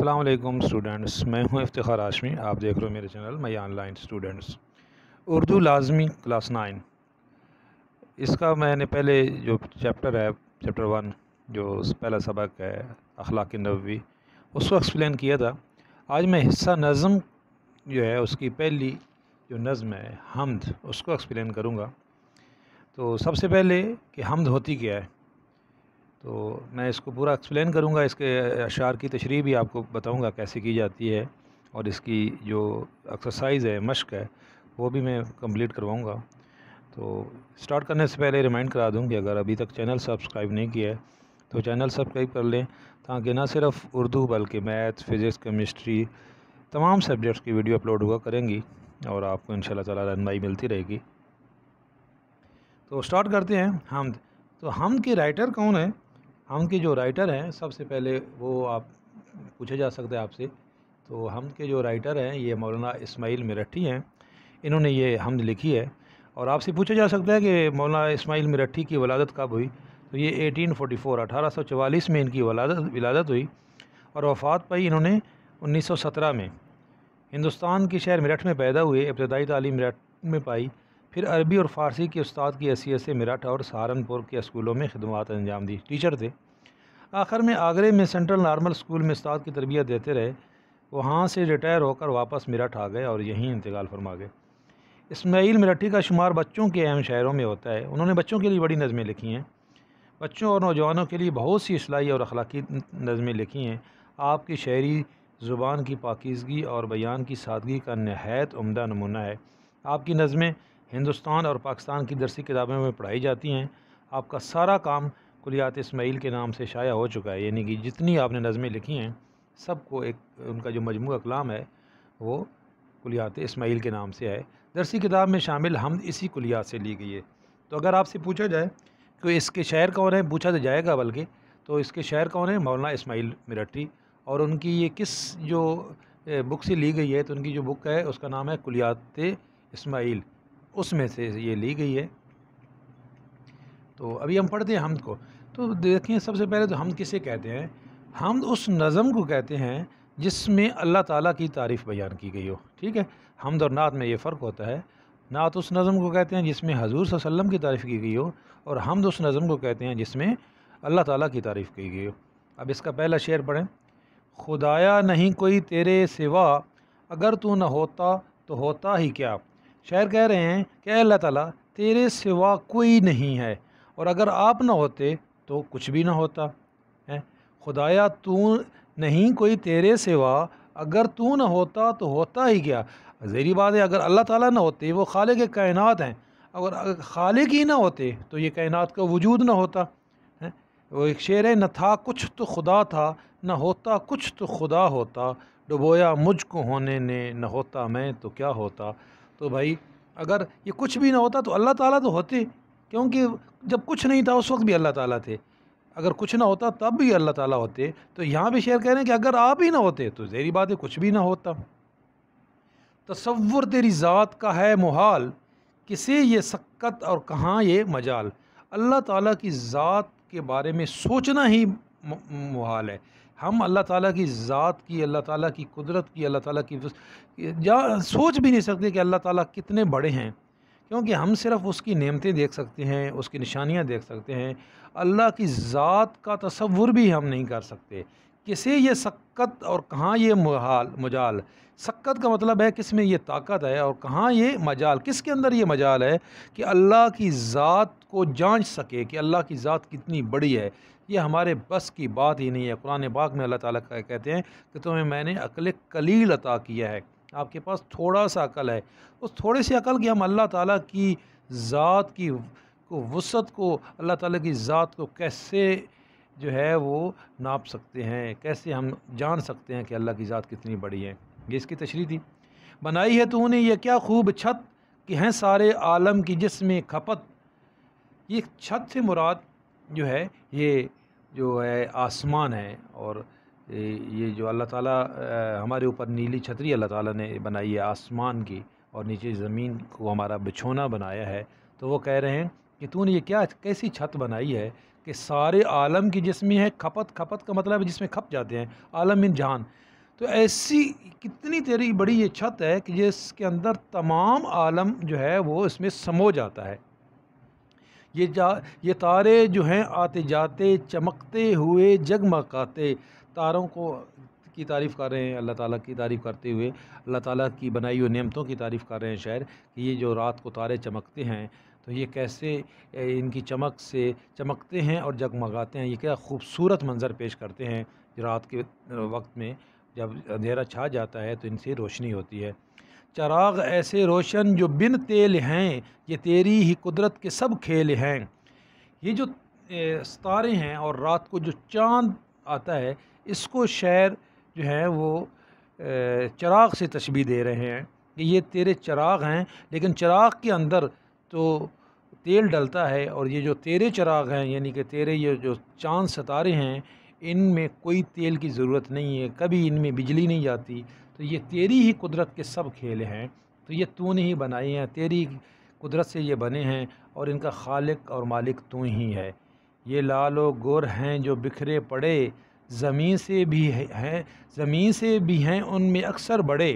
अल्लाम स्टूडेंट्स मैं हूं इफ्तार आशमी आप देख रहे हो मेरे चैनल मैं ऑनलाइन स्टूडेंट्स उर्दू लाजमी क्लास नाइन इसका मैंने पहले जो चैप्टर है चैप्टर वन जो पहला सबक है अखलाक नबी उसको एक्सप्लेन किया था आज मैं हिस्सा नज़म जो है उसकी पहली जो नज़म है हमद उसको एक्सप्लेन करूँगा तो सबसे पहले कि हमद होती क्या है तो मैं इसको पूरा एक्सप्लेन करूँगा इसके अशार की तशरी भी आपको बताऊँगा कैसे की जाती है और इसकी जो एक्सरसाइज है मश्क है वो भी मैं कंप्लीट करवाऊँगा तो स्टार्ट करने से पहले रिमाइंड करा दूँ कि अगर अभी तक चैनल सब्सक्राइब नहीं किया है तो चैनल सब्सक्राइब कर लें ताकि ना सिर्फ उर्दू बल्कि मैथ फ़िज़िक्स केमिस्ट्री तमाम सब्जेक्ट्स की वीडियो अपलोड हुआ करेंगी और आपको इन ताला रनमाई मिलती रहेगी तो स्टार्ट करते हैं हम तो हम के राइटर कौन है हम के जो राइटर हैं सबसे पहले वो आप पूछे जा सकते हैं आपसे तो हम के जो राइटर हैं ये मौलाना इस्माइल मरठी हैं इन्होंने ये हमद लिखी है और आपसे पूछा जा सकता है कि मौलाना इस्माइल मरठी की वलादत कब हुई तो ये 1844 फोटी में इनकी वलादत विलादत हुई और वफ़ात पाई इन्होंने 1917 में हिंदुस्तान के शहर मरठ में पैदा हुए इब्तदाई तालीम मेरठ में पाई फिर अरबी और फ़ारसी के उस्ताद की हैसियत से मेरठ और सहारनपुर के स्कूलों में खदमात अंजाम दी टीचर थे आखिर में आगरे में सेंट्रल नॉर्मल स्कूल में उस्ताद की तरबियत देते रहे वहाँ से रिटायर होकर वापस मेरठ आ गए और यहीं इंतकाल फरमा गए इसमाइल मिरठी का शुमार बच्चों के अहम शहरों में होता है उन्होंने बच्चों के लिए बड़ी नज़में लिखी हैं बच्चों और नौजवानों के लिए बहुत सी असलाही और अखलाकी नज़में लिखी हैं आपकी शहरी ज़ुबान की पाकिजगी और बयान की सादगी का नहायत उमदा नमूना है आपकी नज़में हिंदुस्तान और पाकिस्तान की दरसी किताबें में पढ़ाई जाती हैं आपका सारा काम कुलियात इसमाइल के नाम से शाया हो चुका है यानी कि जितनी आपने नज़में लिखी हैं सबको एक उनका जो मजमू कलाम है वो कुलियात इसमाइल के नाम से है दरसी किताब में शामिल हम इसी कुलियात से ली गई है तो अगर आपसे पूछा जाए कि इसके शायर कौन है पूछा तो जाएगा बल्कि तो इसके शायर कौन है मौलाना इसमाइल मिरट्टी और उनकी ये किस जो बुक से ली गई है तो उनकी जो बुक है उसका नाम है कुलियात इसमाइल उसमें से ये ली गई है तो अभी हम पढ़ते हैं हमद को तो देखिए सबसे पहले तो हम किसे कहते हैं हम उस नज़म को कहते हैं जिसमें अल्लाह ताला की तारीफ़ बयान की गई हो ठीक है हमद और नात में ये फ़र्क होता है नात उस नज़म को कहते हैं जिसमें हजूर वसल्लम की तारीफ़ की गई हो और हमद उस नज़म को कहते हैं जिसमें अल्लाह ताला की तारीफ़ की गई हो अब इसका पहला शेर पढ़ें खुदाया नहीं कोई तेरे सिवा अगर तू न होता तो होता ही क्या शायर कह रहे हैं कि अल्लाह ताला तेरे सिवा कोई नहीं है और अगर आप ना होते तो कुछ भी ना होता है खुदाया तू नहीं कोई तेरे सिवा अगर तू ना होता तो होता ही क्या जहरी बात है अगर अल्लाह ताला ना होते वो खाले के कायनात हैं अगर खाले ही ना होते तो ये कायनात का वजूद ना होता है वो एक शेर है न था कुछ तो खुदा था न होता कुछ तो खुदा होता डुबोया मुझको होने ने न होता मैं तो क्या होता तो भाई अगर ये कुछ भी ना होता तो अल्लाह ताला तो होते क्योंकि जब कुछ नहीं था उस वक्त भी अल्लाह ताला थे अगर कुछ ना होता तब भी अल्लाह ताला होते तो यहाँ भी शेयर कह रहे हैं कि अगर आप ही ना होते तो जेरी बात है कुछ भी ना होता तस्वुर तेरी ज़ात का है मुहाल किसे ये सक्कत और कहाँ ये मजाल अल्लाह ताला की ज़ात के बारे में सोचना ही मुहाल है हम अल्लाह ताला की ज़ात की अल्लाह ताला की कुदरत की अल्लाह ताला की जा सोच भी नहीं सकते कि अल्लाह ताला कितने बड़े हैं क्योंकि हम सिर्फ़ उसकी नेमतें देख सकते हैं उसकी निशानियाँ देख सकते हैं अल्लाह की ज़ात का तस्वुर भी हम नहीं कर सकते किसे ये सक्कत और कहाँ ये महाल मजाल सक्कत का मतलब है किस में ये ताकत है और कहाँ ये मजाल किस के अंदर ये मजाल है कि अल्लाह की ज़ात को जांच सके कि अल्लाह की ज़ात कितनी बड़ी है ये हमारे बस की बात ही नहीं है कुरान बाग में अल्लाह ताला कहते हैं कि तुम्हें मैंने अकल कलील अता किया है आपके पास थोड़ा सा अकल है उस थोड़े से अकल की हम अल्लाह ताला की ज़ात की को वसत को अल्लाह ताला की ज़ात को कैसे जो है वो नाप सकते हैं कैसे हम जान सकते हैं कि अल्लाह की ज़ात कितनी बड़ी है ये इसकी तशरी थी बनाई है उन्हें यह क्या खूब छत कि हैं सारे आलम की जिसमें खपत ये छत से मुराद जो है ये जो है आसमान है और ये जो अल्लाह ताला हमारे ऊपर नीली छतरी अल्लाह ताला ने बनाई है आसमान की और नीचे ज़मीन को हमारा बिछोना बनाया है तो वो कह रहे हैं कि तूने ये क्या कैसी छत बनाई है कि सारे आलम की जिसमें है खपत खपत का मतलब है जिसमें खप जाते हैं आलम इन जहान तो ऐसी कितनी तेरी बड़ी ये छत है कि जिसके अंदर तमाम आलम जो है वो इसमें समो जाता है ये जा ये तारे जो हैं आते जाते चमकते हुए जगमगाते तारों को की तारीफ़ कर रहे हैं अल्लाह ताला की तारीफ़ करते हुए अल्लाह ताला की बनाई हुई नियमतों की तारीफ़ कर रहे हैं शायर कि ये जो रात को तारे चमकते हैं तो ये कैसे इनकी चमक से चमकते हैं और जगमगाते हैं ये क्या खूबसूरत मंज़र पेश करते हैं रात के वक्त में जब अंधेरा छा जाता है तो इनसे रोशनी होती है चराग ऐसे रोशन जो बिन तेल हैं ये तेरी ही कुदरत के सब खेल हैं ये जो सितारे हैं और रात को जो चाँद आता है इसको शायर जो है वो चराग से तशबी दे रहे हैं कि ये तेरे चराग हैं लेकिन चराग के अंदर तो तेल डलता है और ये जो तेरे चराग हैं यानी कि तेरे ये जो चाँद सितारे हैं इनमें कोई तेल की ज़रूरत नहीं है कभी इनमें बिजली नहीं जाती तो ये तेरी ही कुदरत के सब खेल हैं तो ये तूने ही बनाए हैं तेरी कुदरत से ये बने हैं और इनका खालिक और मालिक तू ही है ये लाल गुर हैं जो बिखरे पड़े ज़मीन से भी हैं ज़मीन से भी हैं उनमें अक्सर बड़े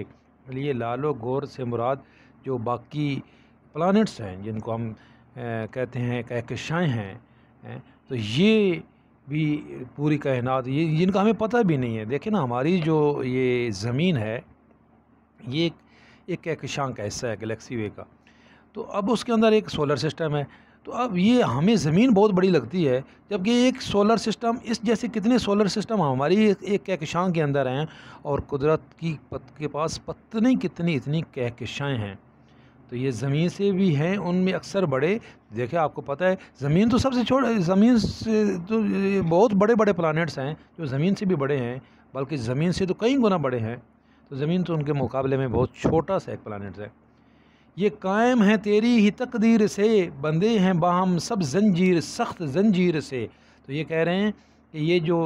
ये लालो गौर से मुराद जो बाकी प्लानट्स हैं जिनको हम कहते हैं कहकशाएँ हैं तो ये भी पूरी कायनात ये जिनका हमें पता भी नहीं है देखिए ना हमारी जो ये ज़मीन है ये एक एक कहकशां का हिस्सा है गलेक्सी वे का तो अब उसके अंदर एक सोलर सिस्टम है तो अब ये हमें ज़मीन बहुत बड़ी लगती है जबकि एक सोलर सिस्टम इस जैसे कितने सोलर सिस्टम हमारी एक कहकशां के अंदर हैं और कुदरत की पत के पास पत्नी कितनी इतनी कहकशाएँ हैं तो ये ज़मीन से भी हैं उनमें अक्सर बड़े देखिए आपको पता है ज़मीन तो सबसे छोटे ज़मीन से तो बहुत बड़े बड़े प्लानट्स हैं जो ज़मीन से भी बड़े हैं बल्कि ज़मीन से तो कई गुना बड़े हैं तो ज़मीन तो उनके मुकाबले में बहुत छोटा सा एक प्लानट है ये कायम है तेरी ही तकदीर से बंदे हैं बाहम सब जंजीर सख्त जंजीर से तो ये कह रहे हैं ये जो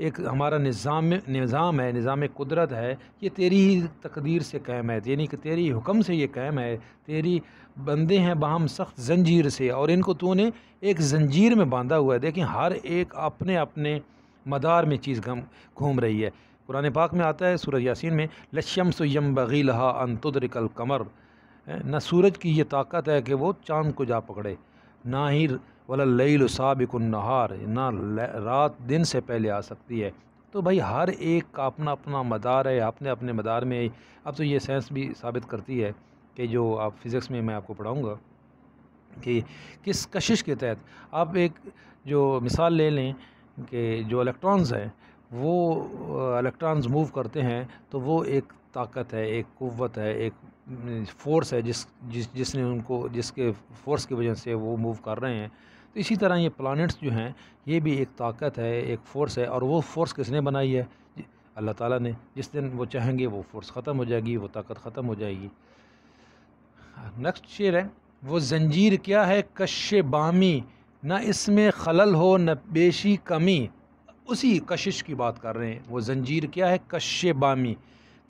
एक हमारा निज़ाम निज़ाम है निज़ाम कुदरत है ये तेरी ही तकदीर से कायम है यानी कि तेरी हुक्म से ये कायम है तेरी बंदे हैं बहम सख्त जंजीर से और इनको तूने एक जंजीर में बांधा हुआ है देखें हर एक अपने अपने मदार में चीज़ घूम रही है कुरान पाक में आता है सूरज यासिन में लशम सयम बगी लहा तुदरिकल कमर न सूरज की ये ताकत है कि वो चाँद को जा पकड़े ना ही वलल साबिकहार ना रात दिन से पहले आ सकती है तो भाई हर एक का अपना अपना मदार है अपने अपने मदार में अब तो ये साइंस भी साबित करती है कि जो आप फिज़िक्स में मैं आपको पढ़ाऊँगा कि किस कशिश के तहत आप एक जो मिसाल ले लें कि जो इलेक्ट्रॉन्स हैं वो इलेक्ट्रॉन्स मूव करते हैं तो वो एक ताकत है एक क़वत है एक फ़ोर्स है जिस जिस जिसने उनको जिसके फ़ोर्स की वजह से वो मूव कर रहे हैं तो इसी तरह ये प्लानट्स जो हैं ये भी एक ताकत है एक फ़ोर्स है और वो फ़ोर्स किसने बनाई है अल्लाह ताला ने जिस दिन वो चाहेंगे वो फ़ोर्स ख़त्म हो जाएगी वो ताकत ख़त्म हो जाएगी नेक्स्ट शेर है वो जंजीर क्या है कश बामी ना इसमें खलल हो न बेशी कमी उसी कशिश की बात कर रहे हैं वो जंजीर क्या है कश बामी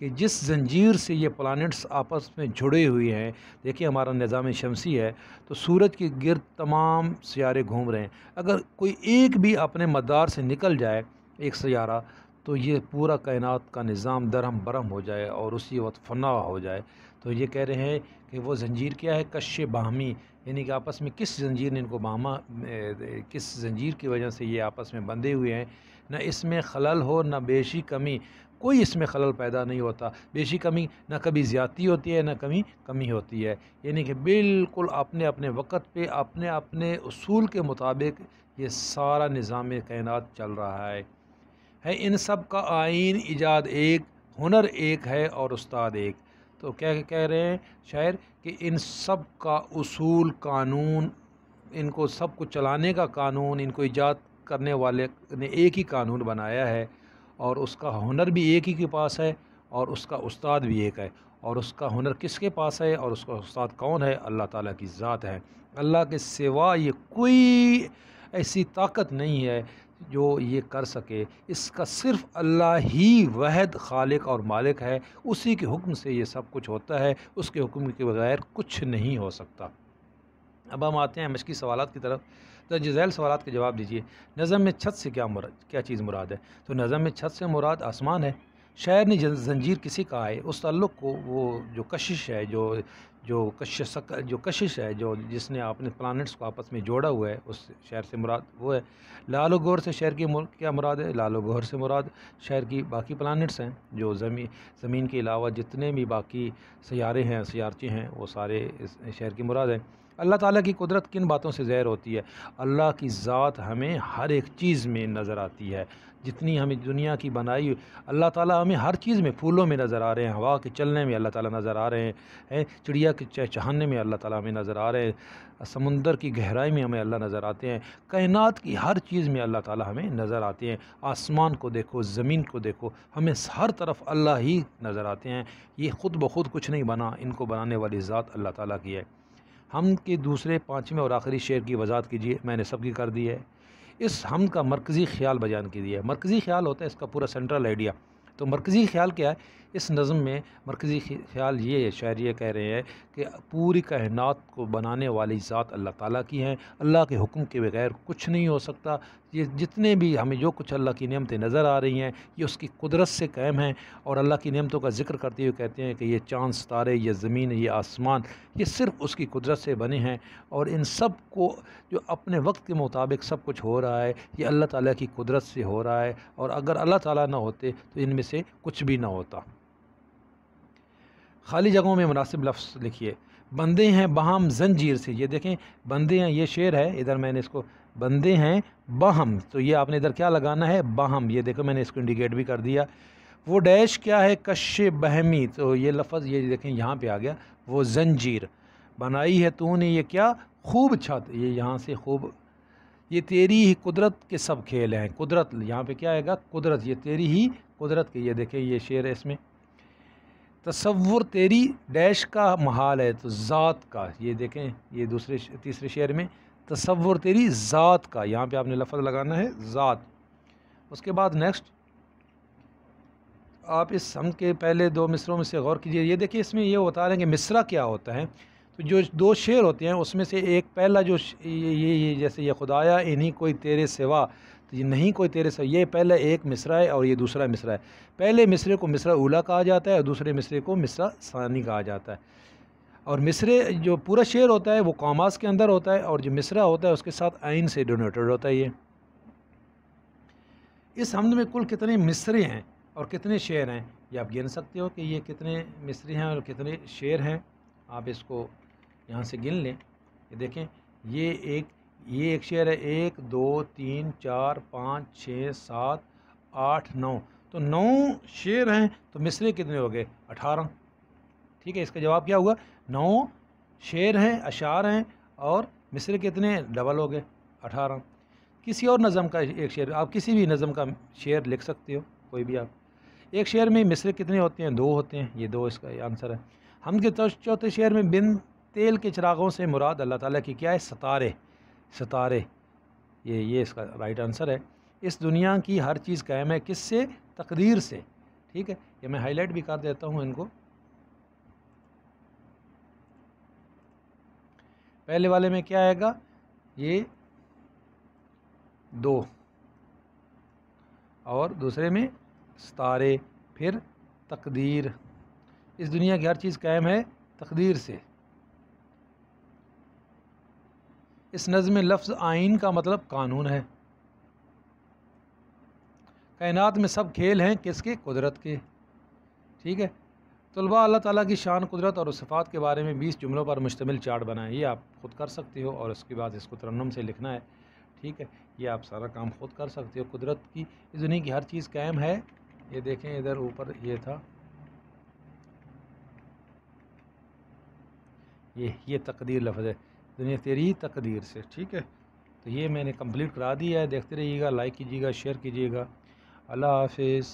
कि जिस जंजीर से ये प्लानट्स आपस में जुड़े हुए हैं देखिए हमारा निज़ाम शमसी है तो सूरज के गिरद तमाम सियारे घूम रहे हैं अगर कोई एक भी अपने मदार से निकल जाए एक सयारा तो ये पूरा कायनात का निज़ाम दरहम बरम हो जाए और उसी वक्त फना हो जाए तो ये कह रहे हैं कि वो जंजीर क्या है कश बाहमी यानी कि आपस में किस जंजीर ने इनको बामा किस जंजीर की वजह से ये आपस में बंधे हुए हैं ना इसमें खलल हो ना बेशी कमी कोई इसमें खलल पैदा नहीं होता बेशी कमी ना कभी ज़्यादती होती है ना कमी कमी होती है यानी कि बिल्कुल अपने अपने वक़्त पे अपने अपने असूल के मुताबिक ये सारा निज़ाम कायनात चल रहा है है इन सब का आइन इजाद एक हुनर एक है और उस्ताद एक तो क्या कह रहे हैं शायर कि इन सब का असूल कानून इनको सब कुछ चलाने का कानून इनको ईजाद करने वाले ने एक ही कानून बनाया है और उसका हुनर भी एक ही के पास है और उसका उस्ताद भी एक है और उसका हुनर किसके पास है और उसका उस्ताद कौन है अल्लाह ताला की ज़ात है अल्लाह के सिवा ये कोई ऐसी ताकत नहीं है जो ये कर सके इसका सिर्फ अल्लाह ही वहद खालिक और मालिक है उसी के हुक्म से ये सब कुछ होता है उसके हुक्म के बगैर कुछ नहीं हो सकता अब हम आते हैं मशक़ी सवालत की तरफ तो जजैल सवाल के जवाब दीजिए नज़म में छत से क्या मुराद क्या चीज़ मुराद है तो नज़म में छत से मुराद आसमान है शायर ने जंजीर किसी का है उस तल्लुक़ को वो जो कशिश है जो जो कश जो कशिश है जो जिसने आपने प्लानट्स को आपस में जोड़ा हुआ है उस शहर से मुराद वो है लालो गौर से शहर की क्या मुराद है लालो गौर से मुराद शहर की बाकी प्लानट्स हैं जो जमी ज़मीन के अलावा जितने भी बाकी सयारे हैं सियारचे हैं वो सारे इस शहर की मुराद हैं अल्लाह ताला की कुदरत किन बातों से ज़ैर होती है अल्लाह की ज़ात हमें हर एक चीज़ में नज़र आती है जितनी हमें दुनिया की बनाई अल्लाह ताला हमें हर चीज़ में फूलों में नज़र आ रहे हैं हवा के चलने में अल्लाह ताला नज़र आ रहे हैं चिड़िया के चहचहाने में अल्लाह ताला हमें नज़र आ रहे हैं समुंदर की गहराई में हमें अल्लाह नज़र आते हैं कायनात की हर चीज़ में अल्लाह ताला हमें नज़र आते हैं आसमान को देखो ज़मीन को देखो हमें हर तरफ अल्लाह ही नज़र आते हैं ये ख़ुद ब खुद कुछ नहीं बना इनको बनाने वाली ज़ात अल्लाह ताली की है हम के दूसरे पाँचवें और आखिरी शेर की वजाहत कीजिए मैंने सबकी कर दी है इस हम का मरकज़ी ख्याल बयान की दिया है मरकज़ी ख्याल होता है इसका पूरा सेंट्रल आइडिया तो मरकज़ी ख्याल क्या है इस नज़म में मरकज़ी ख्याल ये है शायर ये कह रहे हैं कि पूरी कायनात को बनाने वाली ज़ात अल्लाह ताला की है अल्लाह के हुक्म के बगैर कुछ नहीं हो सकता ये जितने भी हमें जो कुछ अल्लाह की नियमतें नज़र आ रही हैं ये उसकी कुदरत से कायम हैं और अल्लाह की नियमतों का जिक्र करते हुए कहते हैं कि ये चाँद सितारे ये ज़मीन ये आसमान ये सिर्फ उसकी कुदरत से बने हैं और इन सब को जो अपने वक्त के मुताबिक सब कुछ हो रहा है ये अल्लाह ताला की कुदरत से हो रहा है और अगर अल्लाह ताला ना होते तो इनमें से कुछ भी ना होता खाली जगहों में मुनासिब लफ्स लिखिए बंदे हैं बहम जंजीर से ये देखें बंदे हैं ये शेर है इधर मैंने इसको बंदे हैं बहम तो ये आपने इधर क्या लगाना है बहम ये देखो मैंने इसको इंडिकेट भी कर दिया वो डैश क्या है कश बहमी तो ये लफ्ज़ ये देखें यहाँ पे आ गया वो जंजीर बनाई है तूने ये क्या खूब छत ये यहाँ से खूब ये तेरी ही कुदरत के सब खेल हैं कुदरत यहाँ पे क्या आएगा कुदरत ये तेरी ही कुदरत के ये देखें ये शेर है इसमें तस्वुर तेरी डैश का महाल है तो ज़ात का ये देखें ये दूसरे तीसरे शेर में तस्वुर तेरी ज़ात का यहाँ पे आपने लफ्ज़ लगाना है ज़ात उसके बाद नेक्स्ट आप इस हम के पहले दो मिसरों में से गौर कीजिए ये देखिए इसमें ये बता रहे हैं कि मिसरा क्या होता है तो जो दो शेर होते हैं उसमें से एक पहला जो ये ये, ये जैसे ये खुदाया इन्हीं कोई तेरे सिवा तो ये नहीं कोई तेरे से ये पहले एक मिसरा है और ये दूसरा मिसरा है पहले मिसरे को मिसरा उला कहा जाता है और दूसरे मिसरे को मिसरा सानी कहा जाता है और मिसरे जो पूरा शेर होता है वो कॉमास के अंदर होता है और जो मिसरा होता है उसके साथ आइन से डोनेटेड होता है ये इस हमद में कुल कितने मिसरे हैं और कितने शेर हैं ये आप गिन सकते हो कि ये कितने मिसरे हैं और कितने शेर हैं आप इसको यहाँ से गिन लें ये देखें ये एक ये एक शेयर है एक दो तीन चार पाँच छः सात आठ नौ तो नौ शेर हैं तो मिसरे कितने हो गए अठारह ठीक है इसका जवाब क्या हुआ नौ शेर हैं अशार हैं और मिसरे कितने डबल हो गए अठारह किसी और नज़म का एक शेर आप किसी भी नज़म का शेर लिख सकते हो कोई भी आप एक शेर में मिसरे कितने होते हैं दो होते हैं ये दो इसका आंसर है हम के चौथे शेर में बिन तेल के चिरागों से मुराद अल्लाह ताला की क्या है सतारे सितारे ये ये इसका राइट आंसर है इस दुनिया की हर चीज़ कायम है किस से तकदीर से ठीक है ये मैं हाईलाइट भी कर देता हूँ इनको पहले वाले में क्या आएगा ये दो और दूसरे में सितारे फिर तकदीर इस दुनिया की हर चीज़ कायम है तकदीर से इस नजम लफ्ज़ आइन का मतलब कानून है कायनात में सब खेल हैं किसके कुदरत के ठीक है तलबा अल्लाह ताला की शान कुदरत और सिफ़ात के बारे में बीस जुमलों पर मुश्तमिल चार्ट बनाएं ये आप ख़ुद कर सकते हो और उसके बाद इसको तरन्नम से लिखना है ठीक है ये आप सारा काम ख़ुद कर सकते हो कुदरत की इस दुनिया की हर चीज़ कायम है ये देखें इधर ऊपर ये था ये ये तकदीर लफ्ज़ है दुनिया तेरी ही तकदीर से ठीक है तो ये मैंने कंप्लीट करा दिया है देखते रहिएगा लाइक कीजिएगा शेयर कीजिएगा अल्लाह हाफिज़